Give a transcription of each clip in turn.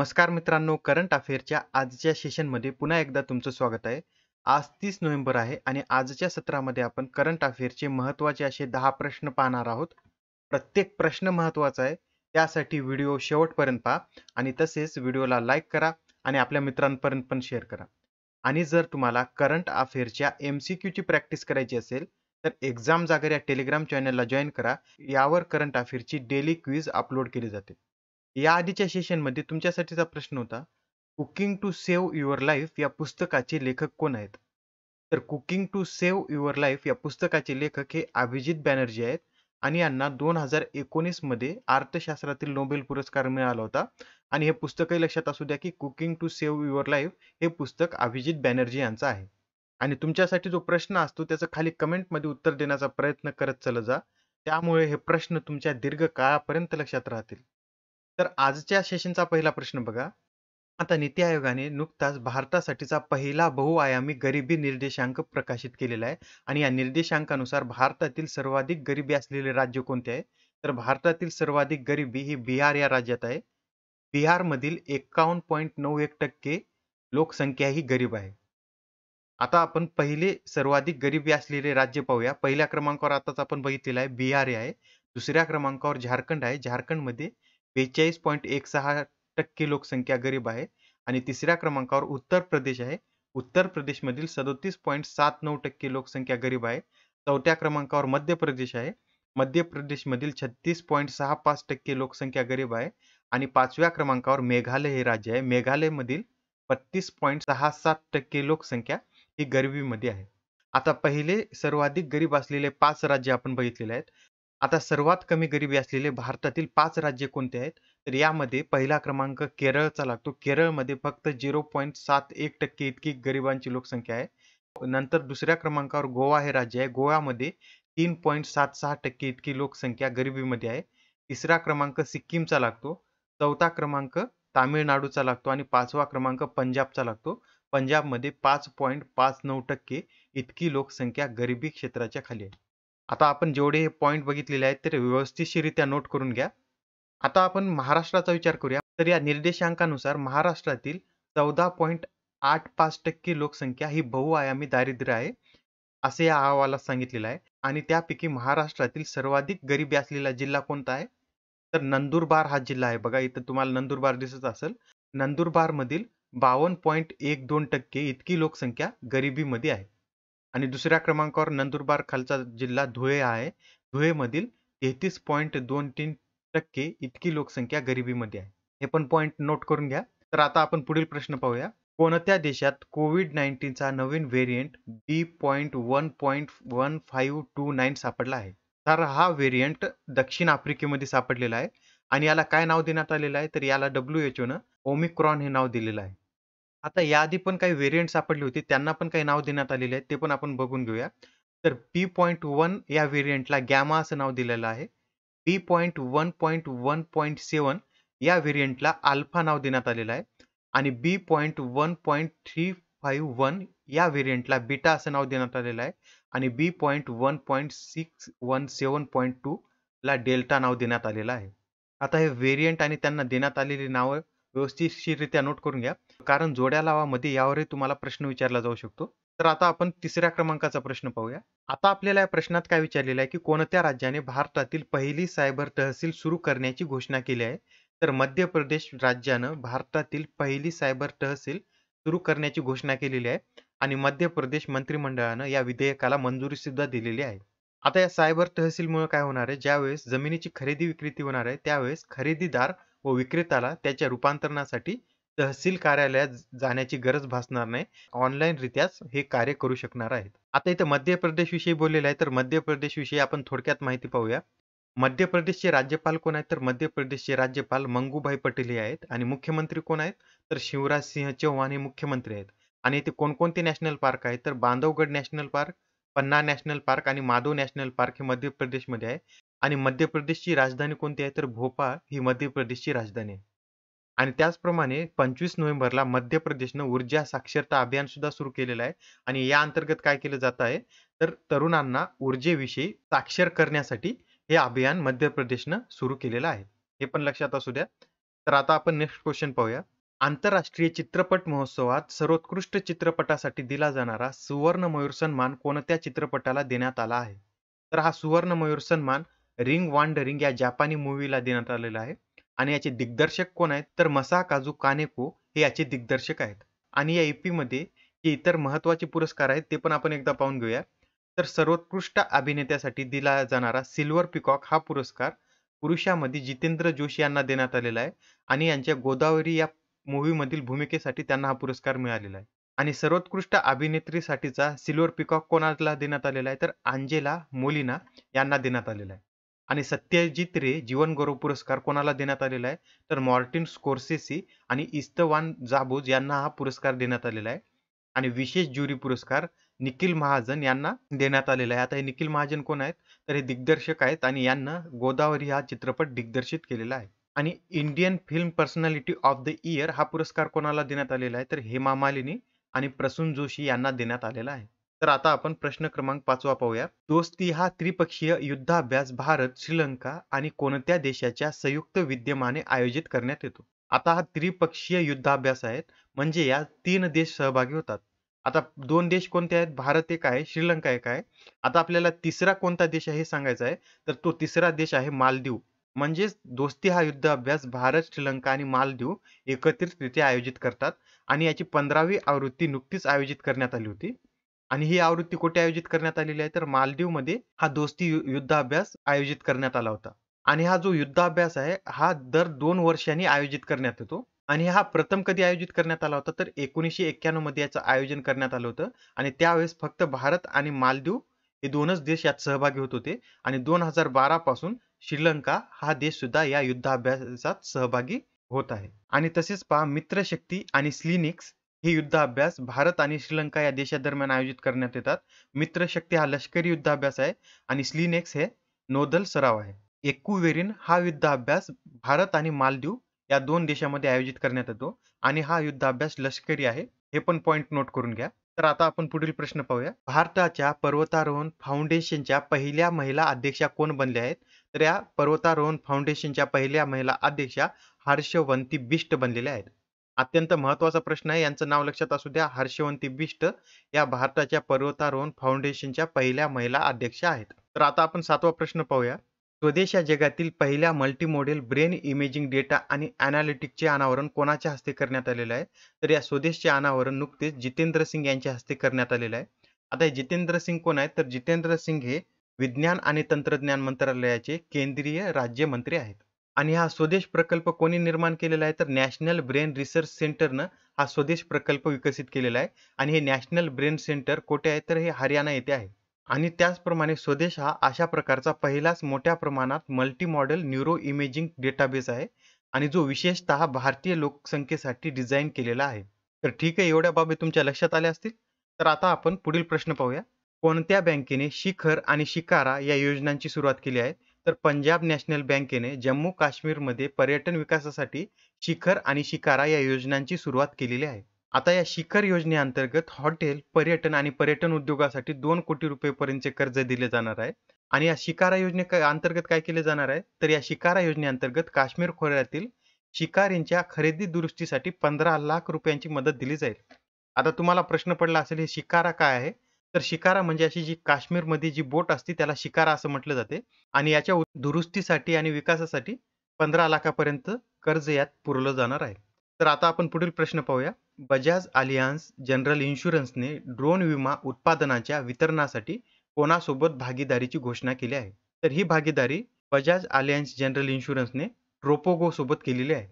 नमस्कार मित्रांनो करंट अफेअरच्या आजच्या सेशनमध्ये पुन्हा एकदा तुमचं स्वागत आहे आज तीस नोव्हेंबर आहे आणि आजच्या सत्रामध्ये आपण करंट अफेअरचे महत्त्वाचे असे दहा प्रश्न पाहणार आहोत प्रत्येक प्रश्न महत्त्वाचा आहे त्यासाठी व्हिडिओ शेवटपर्यंत पहा आणि तसेच व्हिडिओला लाईक करा आणि आपल्या मित्रांपर्यंत पण शेअर करा आणि जर तुम्हाला करंट अफेअरच्या एम सी क्यूची प्रॅक्टिस करायची असेल तर एक्झाम जागर या टेलिग्राम चॅनलला जॉईन करा यावर करंट अफेअरची डेली क्विज अपलोड केली जाते या आधीच्या सेशनमध्ये तुमच्यासाठीचा प्रश्न होता cooking to save your life या पुस्तकाचे लेखक कोण आहेत तर cooking to save your life या पुस्तकाचे लेखक हे अभिजित बॅनर्जी आहेत आणि यांना दोन हजार मध्ये अर्थशास्त्रातील नोबेल पुरस्कार मिळाला होता आणि हे पुस्तकही लक्षात असू द्या की cooking to save your life हे पुस्तक अभिजित बॅनर्जी यांचं आहे आणि तुमच्यासाठी जो प्रश्न असतो त्याचं खाली कमेंटमध्ये उत्तर देण्याचा प्रयत्न करत चला जा त्यामुळे हे प्रश्न तुमच्या दीर्घ काळापर्यंत लक्षात राहतील तर आजच्या सेशनचा पहिला प्रश्न बघा आता नीती आयोगाने नुकताच भारतासाठीचा पहिला बहुआयामी गरिबी निर्देशांक प्रकाशित केलेला आहे आणि या निर्देशांकानुसार भारतातील सर्वाधिक गरिबी असलेले राज्य कोणते आहे तर भारतातील सर्वाधिक गरिबी ही बिहार या राज्यात आहे बिहारमधील एकावन्न पॉईंट नऊ एक टक्के लोकसंख्या ही गरीब आहे आता आपण पहिले सर्वाधिक गरिबी असलेले राज्य पाहूया पहिल्या क्रमांकावर आताच आपण बघितलेलं आहे बिहार आहे दुसऱ्या क्रमांकावर झारखंड आहे झारखंडमध्ये बेचाळीस पॉईंट एक सहा टक्के लोकसंख्या गरीब आहे आणि तिसऱ्या क्रमांकावर उत्तर प्रदेश आहे उत्तर प्रदेशमधील सदोतीस पॉईंट सात नऊ टक्के लोकसंख्या गरीब आहे चौथ्या क्रमांकावर मध्य प्रदेश आहे मध्य प्रदेशमधील छत्तीस पॉईंट सहा पाच टक्के लोकसंख्या गरीब आहे आणि पाचव्या क्रमांकावर मेघालय हे राज्य आहे मेघालयमधील बत्तीस पॉईंट सहा सात टक्के लोकसंख्या ही गरिबीमध्ये आहे आता पहिले सर्वाधिक गरीब असलेले पाच राज्य आपण बघितलेले आहेत आता सर्वात कमी गरिबी असलेले भारतातील पाच राज्य कोणते आहेत तर यामध्ये पहिला क्रमांक केरळचा लागतो केरळमध्ये फक्त झिरो पॉईंट सात एक टक्के इतकी गरिबांची लोकसंख्या आहे नंतर दुसऱ्या क्रमांकावर गोवा हे राज्य आहे गोव्यामध्ये तीन पॉईंट सात सहा टक्के इतकी लोकसंख्या गरिबीमध्ये आहे तिसरा क्रमांक सिक्कीमचा लागतो चौथा क्रमांक तामिळनाडूचा लागतो आणि पाचवा क्रमांक पंजाबचा लागतो पंजाबमध्ये पाच पॉईंट पाच नऊ टक्के इतकी लोकसंख्या गरिबी क्षेत्राच्या खाली आहे आता आपण जेवढे हे पॉईंट बघितलेले आहेत तर व्यवस्थितशीरित्या नोट करून घ्या आता आपण महाराष्ट्राचा विचार करूया तर या निर्देशांकानुसार महाराष्ट्रातील चौदा पॉईंट आठ पाच टक्के लोकसंख्या ही बहुआयामी दारिद्र्य आहे असे या अहवालात सांगितलेलं आहे आणि त्यापैकी महाराष्ट्रातील सर्वाधिक गरिबी असलेला जिल्हा कोणता आहे तर नंदुरबार हा जिल्हा आहे बघा इथं तुम्हाला नंदुरबार दिसत असेल नंदुरबारमधील बावन्न पॉईंट एक दोन टक्के इतकी लोकसंख्या गरिबीमध्ये आहे आणि दुसऱ्या क्रमांकावर नंदुरबार खालचा जिल्हा धुळे आहे धुळेमधील तेहतीस पॉईंट दोन तीन टक्के इतकी लोकसंख्या गरिबीमध्ये आहे हे पण पॉईंट नोट करून घ्या तर आता आपण पुढील प्रश्न पाहूया कोणत्या देशात कोविड नाईन्टीनचा नवीन variant B point one point one five two nine सापडला आहे तर हा व्हेरियंट दक्षिण आफ्रिकेमध्ये सापडलेला आहे आणि याला काय नाव देण्यात आलेलं आहे तर याला डब्ल्यू एच न ओमिक्रॉन हे नाव दिलेलं आहे आता याआधी पण काही व्हेरिएंट सापडली होती, त्यांना पण काही नाव देण्यात आलेले आहे ते पण आपण बघून घेऊया. तर बी वन या व्हेरियंटला गॅमा असं नाव दिलेलं आहे. बी वन वन सेवन या व्हेरिएंटला अल्फा नाव देण्यात आलेलं आहे आणि B one three five one या व्हेरियंटला बीटा असं नाव देण्यात आलेलं आहे आणि B one one six seven two ला डेल्टा नाव देण्यात आलेलं आहे. आता हे व्हेरिएंट आणि त्यांना देण्यात आलेली नावं व्यवस्थितरित्या नोट करून घ्या कारण जोड्या लावामध्ये यावरही तुम्हाला प्रश्न विचारला जाऊ शकतो तर आता आपण तिसऱ्या क्रमांकाचा प्रश्न पाहूया आता आपल्याला या प्रश्नात काय विचारलेलं आहे की कोणत्या राज्याने भारतातील पहिली सायबर तहसील सुरू करण्याची घोषणा केली आहे तर मध्य प्रदेश राज्यानं भारतातील पहिली सायबर तहसील सुरू करण्याची घोषणा केलेली आहे आणि मध्य प्रदेश मंत्रिमंडळानं या विधेयकाला मंजुरी सुद्धा दिलेली आहे आता या सायबर तहसीलमुळे काय होणार आहे ज्यावेळेस जमिनीची खरेदी विक्री होणार आहे त्यावेळेस खरेदीदार व विक्रेत्याला त्याच्या रूपांतरणासाठी तहसील कार्यालयात जाण्याची गरज भासणार नाही ऑनलाईन रित्या हे कार्य करू शकणार आहेत आता इथं मध्य विषयी बोललेलं आहे तर मध्य विषयी आपण थोडक्यात माहिती पाहूया मध्य प्रदेशचे राज्यपाल कोण आहेत तर मध्य प्रदेशचे राज्यपाल मंगूभाई पटेल हे आहेत आणि मुख्यमंत्री कोण आहेत तर शिवराज सिंह चौहान हे मुख्यमंत्री आहेत आणि इथे कोणकोणते नॅशनल पार्क आहेत तर Bandhavgarh national park Panna national park आणि माधव नॅशनल पार्क हे मध्य प्रदेशमध्ये आहे आणि मध्य प्रदेशची राजधानी कोणती आहे तर भोपाळ ही मध्य प्रदेशची राजधानी आहे आणि त्याचप्रमाणे पंचवीस नोव्हेंबरला मध्य प्रदेशनं ऊर्जा साक्षरता अभियान सुद्धा सुरू केलेलं आहे आणि या अंतर्गत काय केलं जात आहे तर तरुणांना ऊर्जेविषयी साक्षर करण्यासाठी हे अभियान मध्य प्रदेशनं सुरू केलेलं आहे हे पण लक्षात असू द्या तर आता आपण नेक्स्ट क्वेश्चन पाहूया आंतरराष्ट्रीय चित्रपट महोत्सवात सर्वोत्कृष्ट चित्रपटासाठी दिला जाणारा सुवर्ण मयूर सन्मान कोणत्या चित्रपटाला देण्यात आला आहे तर हा सुवर्ण मयूर सन्मान रिंग वांडरिंग या जपानी मूवीला देण्यात आलेलं आहे आणि याचे दिग्दर्शक कोण आहेत तर मसा काजू कानेको हे याचे दिग्दर्शक आहेत आणि या एपी e मध्ये जे इतर महत्त्वाचे पुरस्कार आहेत ते पण आपण एकदा पाहून घेऊया तर सर्वोत्कृष्ट अभिनेत्यासाठी दिला जाणारा सिल्वर पिकॉक हा पुरस्कार पुरुषामध्ये जितेंद्र जोशी यांना देण्यात आलेला आहे आणि यांच्या गोदावरी या मूवीमधील भूमिकेसाठी त्यांना हा पुरस्कार मिळालेला आहे आणि सर्वोत्कृष्ट अभिनेत्रीसाठीचा सिल्वर पिकॉक कोणाला देण्यात आलेला आहे तर अंजेला मोलिना यांना देण्यात आलेला आहे आणि सत्यजित रे जीवनगौरव पुरस्कार कोणाला देण्यात आलेला आहे तर मॉर्टिन स्कोर्सेसी आणि इस्तवान जाबूज यांना हा पुरस्कार देण्यात आलेला आहे आणि विशेष ज्युरी पुरस्कार निखिल महाजन यांना देण्यात आलेला आहे आता हे निखिल महाजन कोण आहेत तर हे दिग्दर्शक आहेत आणि यांना गोदावरी हा चित्रपट दिग्दर्शित केलेला आहे आणि Indian film personality of the year हा पुरस्कार कोणाला देण्यात आलेला आहे तर हेमा मालिनी आणि प्रसून जोशी यांना देण्यात आलेला आहे तर आता आपण प्रश्न क्रमांक पाचवा पाहूया दोस्ती हा त्रिपक्षीय युद्धाभ्यास भारत श्रीलंका आणि कोणत्या देशाच्या संयुक्त विद्यमाने आयोजित करण्यात येतो आता हा त्रिपक्षीय युद्धाभ्यास आहे म्हणजे या तीन देश सहभागी होतात आता दोन देश कोणते आहेत भारत एक आहे श्रीलंका एक आहे आता आपल्याला तिसरा कोणता देश आहे हे सांगायचा आहे तर तो तिसरा देश आहे मालदीव म्हणजेच दोस्ती हा युद्ध अभ्यास भारत श्रीलंका आणि मालदीव एकत्रितरित्या आयोजित करतात आणि याची पंधरावी आवृत्ती नुकतीच आयोजित करण्यात आली होती आणि ही आवृत्ती कुठे आयोजित करण्यात आलेली आहे तर मालदीव मध्ये हा दोस्ती युद्धाभ्यास आयोजित करण्यात आला होता आणि हा जो युद्धाभ्यास आहे हा दर दोन वर्षांनी आयोजित करण्यात येतो आणि हा प्रथम कधी आयोजित करण्यात आला होता तर एकोणीसशे एक्क्याण्णव मध्ये याचं आयोजन करण्यात आलं होतं आणि त्यावेळेस फक्त भारत आणि मालदीव हे दोनच देश यात सहभागी होत होते आणि दोन हजार बारा पासून श्रीलंका हा देश सुद्धा या युद्धाभ्यासात सहभागी होत आहे आणि तसेच पहा मित्रशक्ती आणि स्लिनिक्स हे युद्धाभ्यास भारत आणि श्रीलंका या देशादरम्यान आयोजित करण्यात येतात मित्र शक्ती हा लष्करी युद्धाभ्यास आहे आणि स्लिनेक्स हे नौदल सराव आहे एकुवेरीन हा युद्धाभ्यास भारत आणि मालदीव या दोन देशामध्ये आयोजित करण्यात येतो आणि हा युद्धाभ्यास लष्करी आहे हे पण पॉइंट नोट करून घ्या तर आता आपण पुढील प्रश्न पाहूया भारताच्या पर्वतारोहण फाउंडेशनच्या पहिल्या महिला अध्यक्षा कोण बनल्या आहेत तर या पर्वतारोहण फाउंडेशनच्या पहिल्या महिला अध्यक्षा हर्षवंती बिष्ट बनलेल्या आहेत अत्यंत महत्वाचा प्रश्न आहे यांचं नाव लक्षात असू द्या हर्षवंती बिष्ट या भारताच्या पर्वतारोहण फाउंडेशनच्या पहिल्या महिला अध्यक्ष आहेत तर आता आपण सातवा प्रश्न पाहूया स्वदेश या जगातील पहिल्या मॉडेल ब्रेन इमेजिंग डेटा आणि अनालिटिकचे अनावरण कोणाच्या हस्ते करण्यात आलेलं आहे तर या स्वदेशचे अनावरण नुकतेच जितेंद्र सिंग यांच्या हस्ते करण्यात आलेलं आहे आता हे जितेंद्र सिंग कोण आहेत तर जितेंद्र सिंग हे विज्ञान आणि तंत्रज्ञान मंत्रालयाचे केंद्रीय राज्यमंत्री आहेत आणि हा स्वदेश प्रकल्प कोणी निर्माण केलेला आहे तर नॅशनल ब्रेन रिसर्च सेंटरनं हा स्वदेश प्रकल्प विकसित केलेला आहे आणि हे नॅशनल ब्रेन सेंटर कोठे आहे तर हे हरियाणा येथे आहे आणि त्याचप्रमाणे स्वदेश हा अशा प्रकारचा पहिलाच मोठ्या प्रमाणात multi modal neuro imaging database आहे आणि जो विशेषतः भारतीय लोकसंख्येसाठी डिझाईन केलेला आहे तर ठीक आहे एवढ्या बाबी तुमच्या लक्षात आल्या असतील तर आता आपण पुढील प्रश्न पाहूया कोणत्या बँकेने शिखर आणि शिकारा या योजनांची सुरुवात केली आहे तर पंजाब नॅशनल बँकेने जम्मू काश्मीरमध्ये पर्यटन विकासासाठी शिखर आणि शिकारा या योजनांची सुरुवात केलेली आहे आता या शिखर योजनेअंतर्गत हॉटेल पर्यटन आणि पर्यटन उद्योगासाठी दोन कोटी रुपये पर्यंतचे कर्ज दिले जाणार आहे आणि या शिकारा योजने अंतर्गत काय केले जाणार आहे तर या शिकारा योजनेअंतर्गत काश्मीर खोऱ्यातील शिकारींच्या खरेदी दुरुस्तीसाठी पंधरा लाख रुपयांची मदत दिली जाईल आता तुम्हाला प्रश्न पडला असेल हे शिकारा काय आहे तर शिकारा म्हणजे अशी जी काश्मीरमध्ये जी बोट असते त्याला शिकारा असं म्हटलं जाते आणि याच्या दुरुस्तीसाठी आणि विकासासाठी पंधरा लाखापर्यंत कर्ज यात पुरवलं जाणार आहे तर आता आपण पुढील प्रश्न पाहूया बजाज अलियान्स जनरल इन्शुरन्सने ड्रोन विमा उत्पादनाच्या वितरणासाठी कोणासोबत भागीदारीची घोषणा केली आहे तर ही भागीदारी बजाज अलियान्स जनरल इन्शुरन्सने ट्रोपोगो सोबत केलेली आहे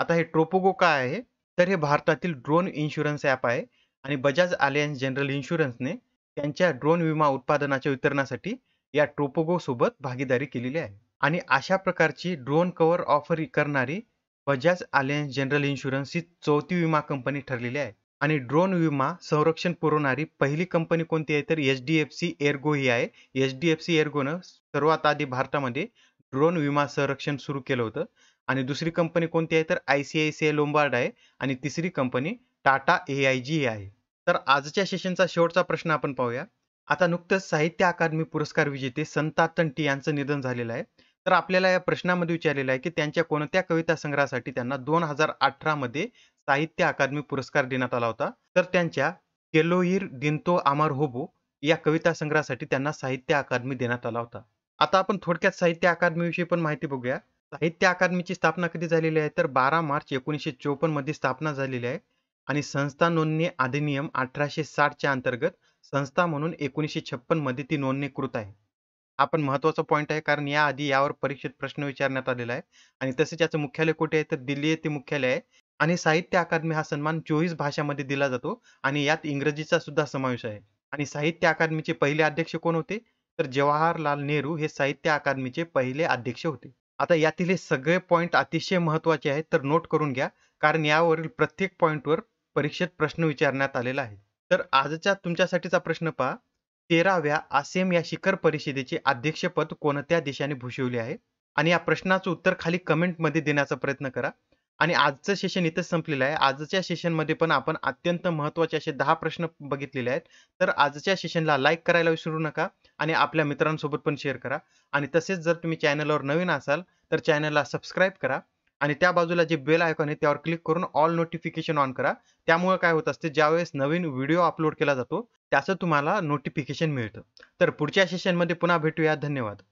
आता हे ट्रोपोगो काय आहे तर हे भारतातील ड्रोन इन्शुरन्स ॲप आहे आणि बजाज अलियान्स जनरल इन्शुरन्सने त्यांच्या ड्रोन विमा उत्पादनाच्या वितरणासाठी या ट्रोपोगो सोबत भागीदारी केलेली आहे आणि अशा प्रकारची ड्रोन कव्हर ऑफर करणारी बजाज अलायन्स जनरल इन्शुरन्स ही चौथी विमा कंपनी ठरलेली आहे आणि ड्रोन विमा संरक्षण पुरवणारी पहिली कंपनी कोणती आहे तर H D F C ERGO ही आहे एच डी एफ सी एअरगोनं सर्वात आधी भारतामध्ये ड्रोन विमा संरक्षण सुरू केलं होतं आणि दुसरी कंपनी कोणती आहे तर I C I C I Lombard आहे आणि तिसरी कंपनी टाटा ए आय जी आहे तर आजच्या सेशनचा शेवटचा प्रश्न आपण पाहूया आता नुकतंच साहित्य अकादमी पुरस्कार विजेते संता तंटी यांचं निधन झालेलं आहे तर आपल्याला या प्रश्नामध्ये विचारलेलं आहे की त्यांच्या कोणत्या कविता संग्रहासाठी त्यांना दोन हजार अठरामध्ये साहित्य अकादमी पुरस्कार देण्यात आला होता तर त्यांच्या केलोईर दिनतो आमार होबो या कविता संग्रहासाठी त्यांना साहित्य अकादमी देण्यात आला होता आता आपण थोडक्यात साहित्य अकादमीविषयी पण माहिती बघूया साहित्य अकादमीची स्थापना कधी झालेली आहे तर बारा मार्च एकोणीसशे चोपन्न मध्ये स्थापना झालेली आहे आणि संस्था नोंदणी अधिनियम अठराशे साठच्या अंतर्गत संस्था म्हणून एकोणीसशे मध्ये ती नोंदणीकृत आहे आपण पण महत्त्वाचा पॉईंट आहे कारण याआधी यावर परीक्षेत प्रश्न विचारण्यात आलेला आहे आणि तसेच याचं मुख्यालय कुठे आहे तर दिल्ली येथे मुख्यालय आहे आणि साहित्य अकादमी हा सन्मान चोवीस भाषांमध्ये दिला जातो आणि यात इंग्रजीचा सुद्धा समावेश आहे आणि साहित्य अकादमीचे पहिले अध्यक्ष कोण होते तर जवाहरलाल नेहरू हे साहित्य अकादमीचे पहिले अध्यक्ष होते आता यातील हे सगळे पॉईंट अतिशय महत्त्वाचे आहेत तर नोट करून घ्या कारण यावरील प्रत्येक पॉईंटवर परीक्षेत प्रश्न विचारण्यात आलेला आहे तर आजच्या तुमच्यासाठीचा प्रश्न पहा तेराव्या आसेम या शिखर परिषदेचे अध्यक्षपद कोणत्या देशाने भूषवले आहे आणि या प्रश्नाचं उत्तर खाली कमेंटमध्ये देण्याचा प्रयत्न करा आणि आजचं सेशन इथं संपलेलं आहे आजच्या सेशनमध्ये पण आपण अत्यंत महत्त्वाचे असे दहा प्रश्न बघितलेले आहेत तर आजच्या सेशनला लाईक करायला विसरू नका आणि आपल्या मित्रांसोबत पण शेअर करा आणि तसेच जर तुम्ही चॅनलवर नवीन असाल तर चॅनलला सबस्क्राईब करा आणि त्या बाजूला जे बेल आयकॉन आहे त्यावर क्लिक करून ऑल नोटिफिकेशन ऑन करा त्यामुळे काय होत असते ज्यावेळेस नवीन व्हिडिओ अपलोड केला जातो त्याचं तुम्हाला नोटिफिकेशन मिळतं तर पुढच्या सेशनमध्ये पुन्हा भेटूया धन्यवाद